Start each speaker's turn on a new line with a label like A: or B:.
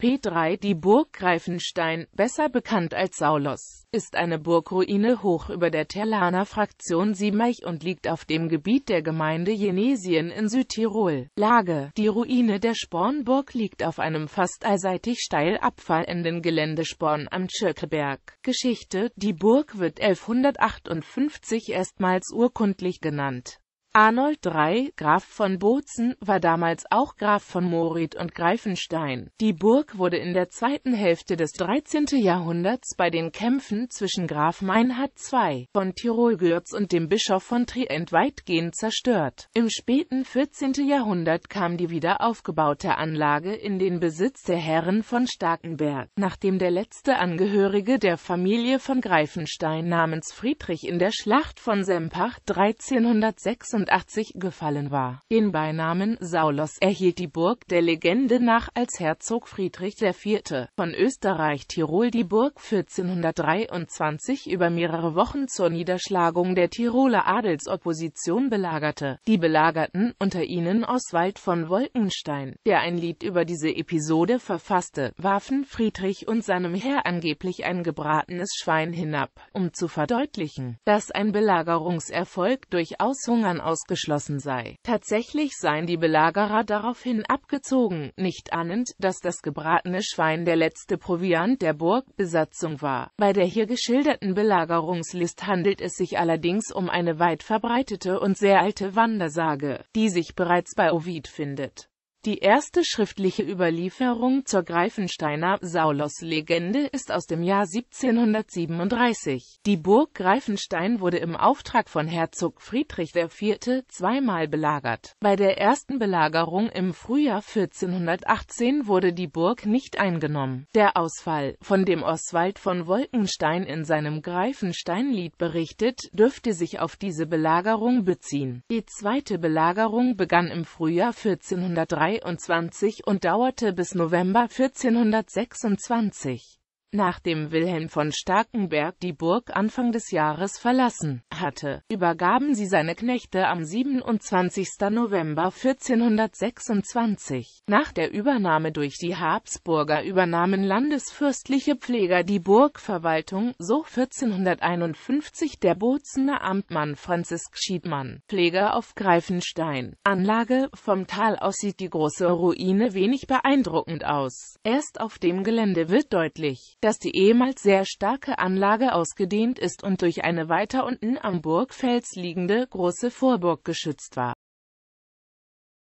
A: P3 Die Burg Greifenstein, besser bekannt als Saulos, ist eine Burgruine hoch über der Terlaner Fraktion Siemeich und liegt auf dem Gebiet der Gemeinde Jenesien in Südtirol. Lage Die Ruine der Spornburg liegt auf einem fast allseitig steil abfallenden Geländesporn am Tschirkeberg. Geschichte Die Burg wird 1158 erstmals urkundlich genannt. Arnold III, Graf von Bozen, war damals auch Graf von Morit und Greifenstein. Die Burg wurde in der zweiten Hälfte des 13. Jahrhunderts bei den Kämpfen zwischen Graf Meinhard II von Tirol-Gürz und dem Bischof von Trient weitgehend zerstört. Im späten 14. Jahrhundert kam die wiederaufgebaute Anlage in den Besitz der Herren von Starkenberg, nachdem der letzte Angehörige der Familie von Greifenstein namens Friedrich in der Schlacht von Sempach 1306 86 gefallen war. Den Beinamen Saulos erhielt die Burg der Legende nach als Herzog Friedrich IV. von Österreich-Tirol die Burg 1423 über mehrere Wochen zur Niederschlagung der Tiroler Adelsopposition belagerte. Die Belagerten, unter ihnen Oswald von Wolkenstein, der ein Lied über diese Episode verfasste, warfen Friedrich und seinem Herr angeblich ein gebratenes Schwein hinab, um zu verdeutlichen, dass ein Belagerungserfolg durchaus Hungern ausgeschlossen sei. Tatsächlich seien die Belagerer daraufhin abgezogen, nicht ahnend, dass das gebratene Schwein der letzte Proviant der Burgbesatzung war. Bei der hier geschilderten Belagerungslist handelt es sich allerdings um eine weit verbreitete und sehr alte Wandersage, die sich bereits bei Ovid findet. Die erste schriftliche Überlieferung zur Greifensteiner Saulos-Legende ist aus dem Jahr 1737. Die Burg Greifenstein wurde im Auftrag von Herzog Friedrich IV. zweimal belagert. Bei der ersten Belagerung im Frühjahr 1418 wurde die Burg nicht eingenommen. Der Ausfall, von dem Oswald von Wolkenstein in seinem Greifensteinlied berichtet, dürfte sich auf diese Belagerung beziehen. Die zweite Belagerung begann im Frühjahr 1423 1723 und dauerte bis November 1426. Nachdem Wilhelm von Starkenberg die Burg Anfang des Jahres verlassen hatte, übergaben sie seine Knechte am 27. November 1426. Nach der Übernahme durch die Habsburger übernahmen landesfürstliche Pfleger die Burgverwaltung, so 1451 der Bozener Amtmann Franzisk Schiedmann, Pfleger auf Greifenstein. Anlage Vom Tal aus sieht die große Ruine wenig beeindruckend aus. Erst auf dem Gelände wird deutlich, dass die ehemals sehr starke Anlage ausgedehnt ist und durch eine weiter unten am Burgfels liegende große Vorburg geschützt war